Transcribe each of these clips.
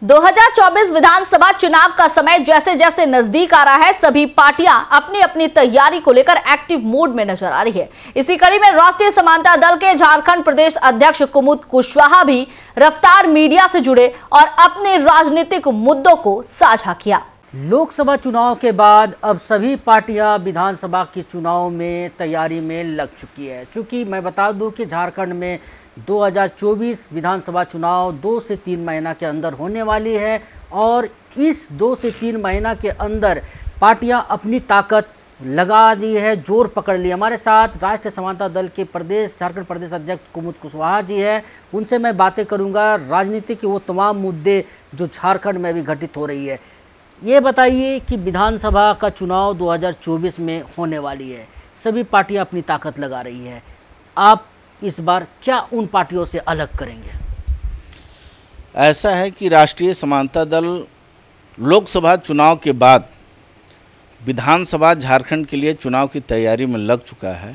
2024 विधानसभा चुनाव का समय जैसे जैसे नजदीक आ रहा है सभी पार्टियां अपनी अपनी तैयारी को लेकर एक्टिव मोड में नजर आ रही है इसी कड़ी में राष्ट्रीय समानता दल के झारखंड प्रदेश अध्यक्ष कुमुद कुशवाहा भी रफ्तार मीडिया से जुड़े और अपने राजनीतिक मुद्दों को साझा किया लोकसभा चुनाव के बाद अब सभी पार्टियां विधानसभा के चुनाव में तैयारी में लग चुकी है चूंकि मैं बता दूं कि झारखंड में 2024 विधानसभा चुनाव दो से तीन महीना के अंदर होने वाली है और इस दो से तीन महीना के अंदर पार्टियां अपनी ताकत लगा दी है जोर पकड़ ली हमारे साथ राष्ट्रीय समानता दल के प्रदेश झारखंड प्रदेश अध्यक्ष कुमुद कुशवाहा जी हैं उनसे मैं बातें करूंगा राजनीति के वो तमाम मुद्दे जो झारखंड में भी घटित हो रही है ये बताइए कि विधानसभा का चुनाव 2024 में होने वाली है सभी पार्टियां अपनी ताकत लगा रही है आप इस बार क्या उन पार्टियों से अलग करेंगे ऐसा है कि राष्ट्रीय समानता दल लोकसभा चुनाव के बाद विधानसभा झारखंड के लिए चुनाव की तैयारी में लग चुका है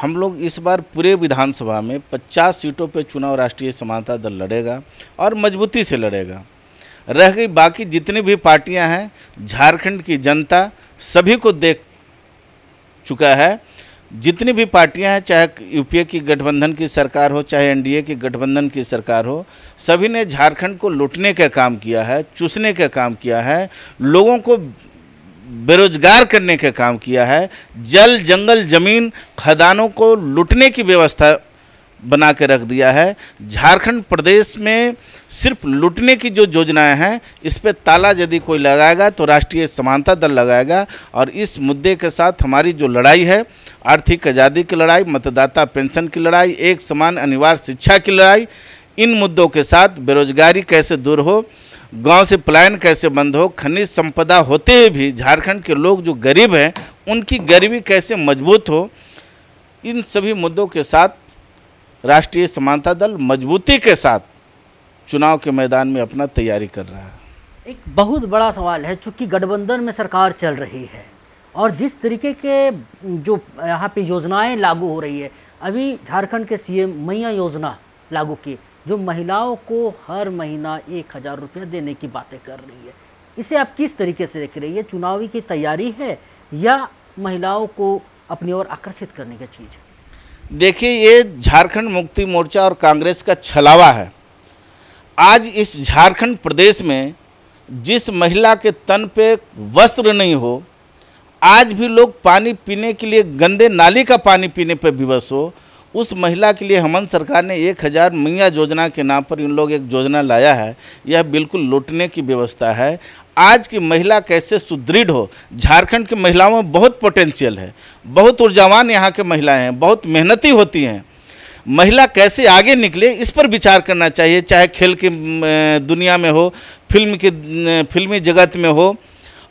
हम लोग इस बार पूरे विधानसभा में 50 सीटों पर चुनाव राष्ट्रीय समानता दल लड़ेगा और मजबूती से लड़ेगा रह गई बाकी जितनी भी पार्टियां हैं झारखंड की जनता सभी को देख चुका है जितनी भी पार्टियां हैं चाहे यूपीए की गठबंधन की सरकार हो चाहे एनडीए की गठबंधन की सरकार हो सभी ने झारखंड को लूटने का काम किया है चूसने का काम किया है लोगों को बेरोजगार करने का काम किया है जल जंगल जमीन खदानों को लूटने की व्यवस्था बना के रख दिया है झारखंड प्रदेश में सिर्फ लूटने की जो योजनाएं हैं इस पर ताला यदि कोई लगाएगा तो राष्ट्रीय समानता दल लगाएगा और इस मुद्दे के साथ हमारी जो लड़ाई है आर्थिक आज़ादी की लड़ाई मतदाता पेंशन की लड़ाई एक समान अनिवार्य शिक्षा की लड़ाई इन मुद्दों के साथ बेरोजगारी कैसे दूर हो गांव से पलायन कैसे बंद हो खनिज संपदा होते हुए भी झारखंड के लोग जो गरीब हैं उनकी गरीबी कैसे मजबूत हो इन सभी मुद्दों के साथ राष्ट्रीय समानता दल मजबूती के साथ चुनाव के मैदान में अपना तैयारी कर रहा है एक बहुत बड़ा सवाल है चूँकि गठबंधन में सरकार चल रही है और जिस तरीके के जो यहाँ पे योजनाएं लागू हो रही है अभी झारखंड के सीएम मैया योजना लागू की जो महिलाओं को हर महीना एक हज़ार रुपया देने की बातें कर रही है इसे आप किस तरीके से देख रही है चुनावी की तैयारी है या महिलाओं को अपनी ओर आकर्षित करने की चीज़ है देखिए ये झारखंड मुक्ति मोर्चा और कांग्रेस का छलावा है आज इस झारखंड प्रदेश में जिस महिला के तन पे वस्त्र नहीं हो आज भी लोग पानी पीने के लिए गंदे नाली का पानी पीने पर विवश हो उस महिला के लिए हेमंत सरकार ने एक हज़ार मैया योजना के नाम पर इन लोग एक योजना लाया है यह बिल्कुल लूटने की व्यवस्था है आज की महिला कैसे सुदृढ़ हो झारखंड की महिलाओं में बहुत पोटेंशियल है बहुत ऊर्जावान यहाँ के महिलाएं हैं बहुत मेहनती होती हैं महिला कैसे आगे निकले इस पर विचार करना चाहिए चाहे खेल की दुनिया में हो फिल्म की फिल्मी जगत में हो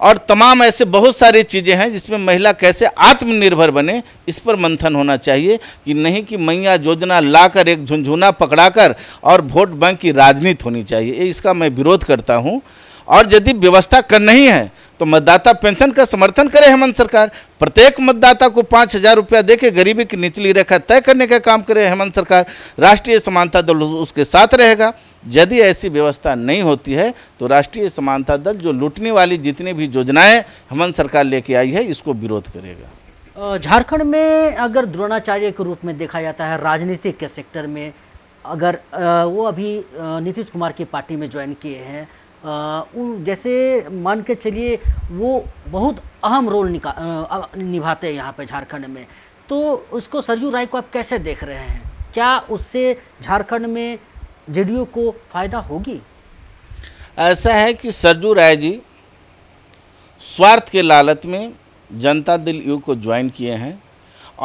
और तमाम ऐसे बहुत सारी चीज़ें हैं जिसमें महिला कैसे आत्मनिर्भर बने इस पर मंथन होना चाहिए कि नहीं कि मैया योजना लाकर एक झुंझुना पकड़ाकर और वोट बैंक की राजनीति होनी चाहिए इसका मैं विरोध करता हूँ और यदि व्यवस्था कर नहीं है तो मतदाता पेंशन का समर्थन करे हेमंत सरकार प्रत्येक मतदाता को पाँच हजार रुपया दे गरीबी की निचली रेखा तय करने का काम करे हेमंत सरकार राष्ट्रीय समानता दल उसके साथ रहेगा यदि ऐसी व्यवस्था नहीं होती है तो राष्ट्रीय समानता दल जो लूटने वाली जितनी भी योजनाएँ हेमंत सरकार लेके आई है इसको विरोध करेगा झारखंड में अगर द्रोणाचार्य के रूप में देखा जाता है राजनीतिक के सेक्टर में अगर वो अभी नीतीश कुमार की पार्टी में ज्वाइन किए हैं उन जैसे मान के चलिए वो बहुत अहम रोल निका निभाते हैं यहाँ पे झारखंड में तो उसको सरयू राय को आप कैसे देख रहे हैं क्या उससे झारखंड में जेडीयू को फ़ायदा होगी ऐसा है कि सरजू राय जी स्वार्थ के लालच में जनता दल यू को ज्वाइन किए हैं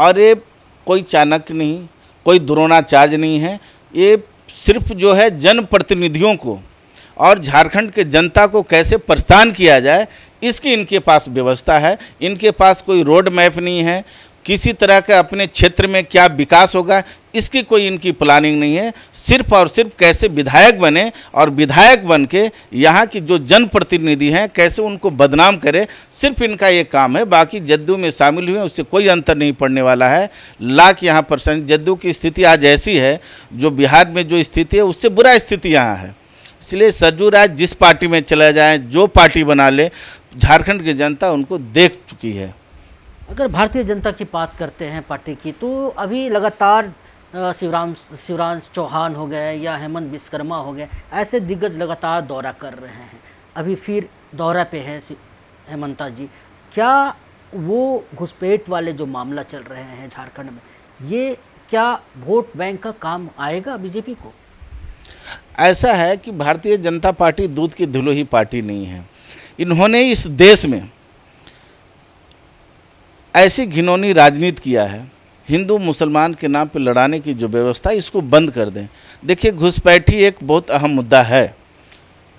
और ये कोई चाणक्य नहीं कोई द्रोणाचार्य नहीं है ये सिर्फ जो है जनप्रतिनिधियों को और झारखंड के जनता को कैसे परेशान किया जाए इसकी इनके पास व्यवस्था है इनके पास कोई रोड मैप नहीं है किसी तरह का अपने क्षेत्र में क्या विकास होगा इसकी कोई इनकी प्लानिंग नहीं है सिर्फ और सिर्फ कैसे विधायक बने और विधायक बन के यहाँ की जो जनप्रतिनिधि हैं कैसे उनको बदनाम करें सिर्फ इनका ये काम है बाकी जद्दू में शामिल हुए उससे कोई अंतर नहीं पड़ने वाला है लाख यहाँ परसेंट जद्दू की स्थिति आज ऐसी है जो बिहार में जो स्थिति है उससे बुरा स्थिति यहाँ है इसलिए सरजू राज जिस पार्टी में चला जाए जो पार्टी बना ले झारखंड की जनता उनको देख चुकी है अगर भारतीय जनता की बात करते हैं पार्टी की तो अभी लगातार शिवराम शिवराज चौहान हो गए या हेमंत विश्वकर्मा हो गए ऐसे दिग्गज लगातार दौरा कर रहे हैं अभी फिर दौरा पे है हेमंता जी क्या वो घुसपैठ वाले जो मामला चल रहे हैं झारखंड में ये क्या वोट बैंक का काम आएगा बीजेपी को ऐसा है कि भारतीय जनता पार्टी दूध की धुलोही पार्टी नहीं है इन्होंने इस देश में ऐसी घिनौनी राजनीति किया है हिंदू मुसलमान के नाम पर लड़ाने की जो व्यवस्था इसको बंद कर दें देखिए घुसपैठी एक बहुत अहम मुद्दा है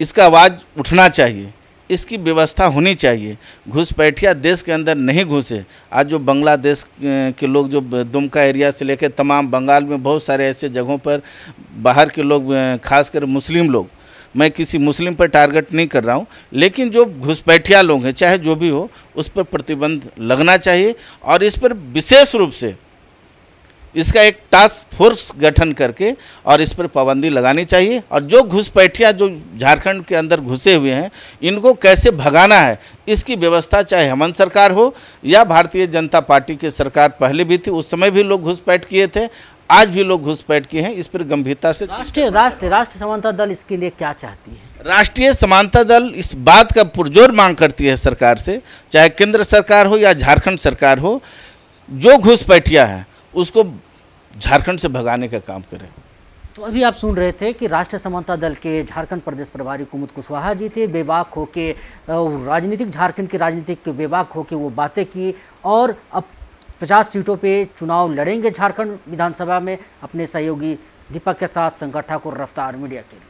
इसका आवाज़ उठना चाहिए इसकी व्यवस्था होनी चाहिए घुसपैठिया देश के अंदर नहीं घुसे आज जो बांग्लादेश के लोग जो दुमका एरिया से लेकर तमाम बंगाल में बहुत सारे ऐसे जगहों पर बाहर के लोग खासकर मुस्लिम लोग मैं किसी मुस्लिम पर टारगेट नहीं कर रहा हूँ लेकिन जो घुसपैठिया लोग हैं चाहे जो भी हो उस पर प्रतिबंध लगना चाहिए और इस पर विशेष रूप से इसका एक टास्क फोर्स गठन करके और इस पर पाबंदी लगानी चाहिए और जो घुसपैठियाँ जो झारखंड के अंदर घुसे हुए हैं इनको कैसे भगाना है इसकी व्यवस्था चाहे हेमंत सरकार हो या भारतीय जनता पार्टी की सरकार पहले भी थी उस समय भी लोग घुसपैठ किए थे आज भी लोग घुसपैठ किए हैं इस पर गंभीरता से राष्ट्रीय राष्ट्रीय राष्ट्रीय समानता दल इसके लिए क्या चाहती है राष्ट्रीय समानता दल इस बात का पुरजोर मांग करती है सरकार से चाहे केंद्र सरकार हो या झारखंड सरकार हो जो घुसपैठिया है उसको झारखंड से भगाने का काम करें तो अभी आप सुन रहे थे कि राष्ट्रीय समानता दल के झारखंड प्रदेश प्रभारी कुमुद कुशवाहा जी थे बेबाक होके राजनीतिक झारखंड की राजनीतिक बेबाक होके वो बातें की और अब 50 सीटों पे चुनाव लड़ेंगे झारखंड विधानसभा में अपने सहयोगी दीपक के साथ शंकर ठाकुर रफ्तार मीडिया के लिए